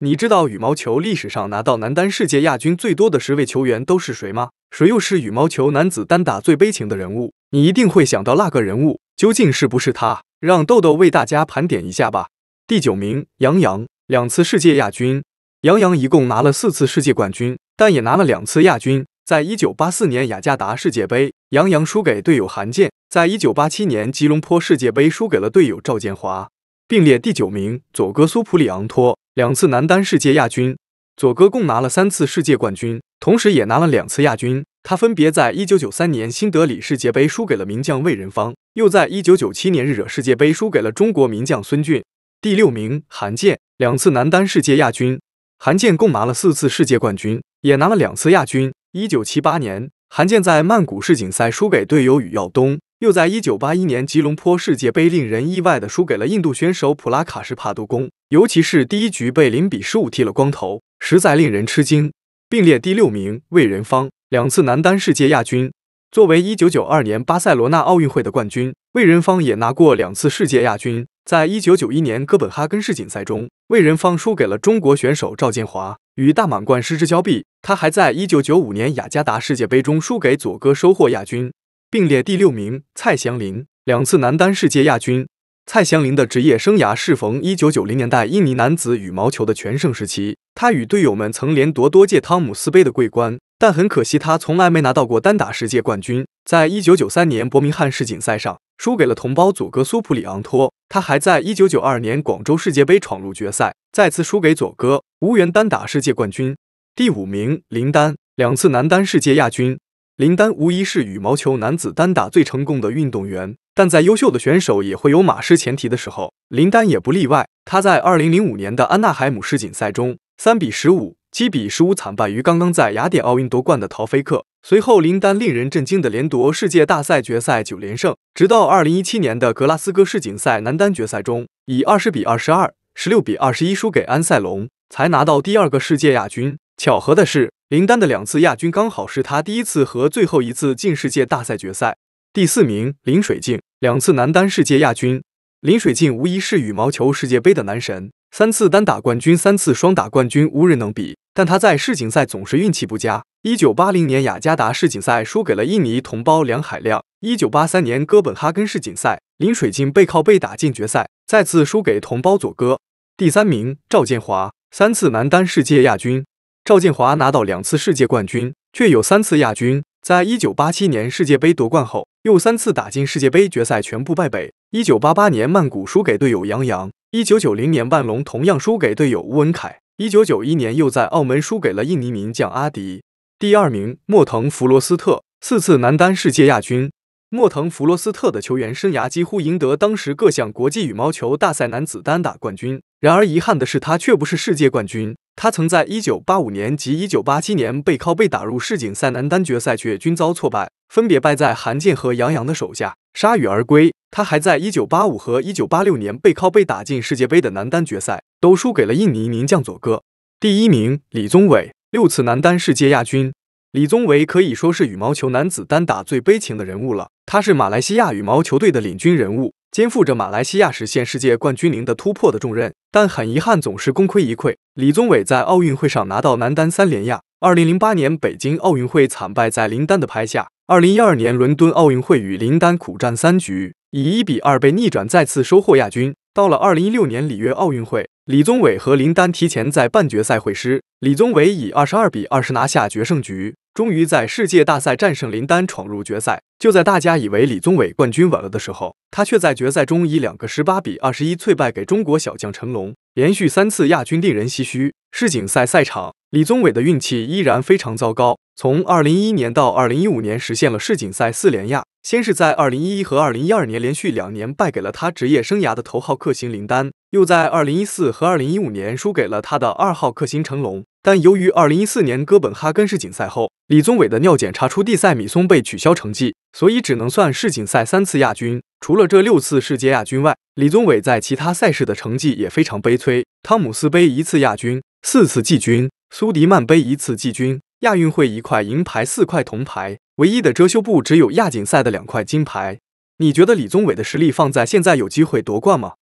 你知道羽毛球历史上拿到男单世界亚军最多的十位球员都是谁吗？谁又是羽毛球男子单打最悲情的人物？你一定会想到那个人物，究竟是不是他？让豆豆为大家盘点一下吧。第九名，杨洋，两次世界亚军。杨洋一共拿了四次世界冠军，但也拿了两次亚军。在一九八四年雅加达世界杯，杨洋输给队友韩健；在一九八七年吉隆坡世界杯，输给了队友赵建华，并列第九名。佐戈苏普里昂托。两次男单世界亚军，左哥共拿了三次世界冠军，同时也拿了两次亚军。他分别在一九九三年新德里世界杯输给了名将魏仁芳，又在一九九七年日惹世界杯输给了中国名将孙俊。第六名韩健，两次男单世界亚军，韩健共拿了四次世界冠军，也拿了两次亚军。一九七八年，韩健在曼谷世锦赛输给队友宇耀东。又在1981年吉隆坡世界杯，令人意外的输给了印度选手普拉卡什·帕杜宫，尤其是第一局被零比十五剃了光头，实在令人吃惊。并列第六名，魏仁芳两次男单世界亚军。作为1992年巴塞罗那奥运会的冠军，魏仁芳也拿过两次世界亚军。在1991年哥本哈根世锦赛中，魏仁芳输给了中国选手赵建华，与大满贯失之交臂。他还在1995年雅加达世界杯中输给佐哥，收获亚军。并列第六名，蔡祥林两次男单世界亚军。蔡祥林的职业生涯适逢1990年代印尼男子羽毛球的全盛时期，他与队友们曾连夺多届汤姆斯杯的桂冠，但很可惜他从来没拿到过单打世界冠军。在1993年伯明翰世锦赛上，输给了同胞佐格苏普里昂托。他还在1992年广州世界杯闯入决赛，再次输给佐哥，无缘单打世界冠军。第五名，林丹两次男单世界亚军。林丹无疑是羽毛球男子单打最成功的运动员，但在优秀的选手也会有马失前蹄的时候，林丹也不例外。他在2005年的安纳海姆世锦赛中，三比十五、七比十五惨败于刚刚在雅典奥运夺冠的陶菲克。随后，林丹令人震惊的连夺世界大赛决赛九连胜，直到2017年的格拉斯哥世锦赛男单决赛中，以二十比二十二、十六比二十一输给安塞龙，才拿到第二个世界亚军。巧合的是。林丹的两次亚军刚好是他第一次和最后一次进世界大赛决赛。第四名林水镜两次男单世界亚军，林水镜无疑是羽毛球世界杯的男神，三次单打冠军，三次双打冠军，无人能比。但他在世锦赛总是运气不佳。一九八零年雅加达世锦赛，输给了印尼同胞梁海亮。一九八三年哥本哈根世锦赛，林水镜背靠背打进决赛，再次输给同胞左哥。第三名赵建华三次男单世界亚军。赵建华拿到两次世界冠军，却有三次亚军。在一九八七年世界杯夺冠后，又三次打进世界杯决赛，全部败北。一九八八年曼谷输给队友杨洋，一九九零年万隆同样输给队友吴文凯，一九九一年又在澳门输给了印尼名将阿迪。第二名莫滕弗罗斯特，四次男单世界亚军。莫滕弗罗斯特的球员生涯几乎赢得当时各项国际羽毛球大赛男子单打冠军。然而遗憾的是，他却不是世界冠军。他曾在1985年及1987年背靠背打入世锦赛男单决赛，却均遭挫败，分别败在韩健和杨洋的手下，铩羽而归。他还在1985和1986年背靠背打进世界杯的男单决赛，都输给了印尼名将佐戈。第一名李宗伟，六次男单世界亚军。李宗伟可以说是羽毛球男子单打最悲情的人物了。他是马来西亚羽毛球队的领军人物，肩负着马来西亚实现世界冠军零的突破的重任。但很遗憾，总是功亏一篑。李宗伟在奥运会上拿到男单三连亚，2008年北京奥运会惨败在林丹的拍下，2012年伦敦奥运会与林丹苦战三局，以一比二被逆转，再次收获亚军。到了2016年里约奥运会，李宗伟和林丹提前在半决赛会师。李宗伟以二十二比二十拿下决胜局，终于在世界大赛战胜林丹，闯入决赛。就在大家以为李宗伟冠军稳了的时候，他却在决赛中以两个十八比二十一脆败给中国小将成龙，连续三次亚军令人唏嘘。世锦赛赛场，李宗伟的运气依然非常糟糕。从二零一一年到二零一五年，实现了世锦赛四连亚。先是在二零一一和二零一二年连续两年败给了他职业生涯的头号克星林丹。又在二零一四和二零一五年输给了他的二号克星成龙，但由于二零一四年哥本哈根世锦赛后，李宗伟的尿检查出地塞米松被取消成绩，所以只能算世锦赛三次亚军。除了这六次世界亚军外，李宗伟在其他赛事的成绩也非常悲催：汤姆斯杯一次亚军，四次季军；苏迪曼杯一次季军；亚运会一块银牌，四块铜牌。唯一的遮羞布只有亚锦赛的两块金牌。你觉得李宗伟的实力放在现在有机会夺冠吗？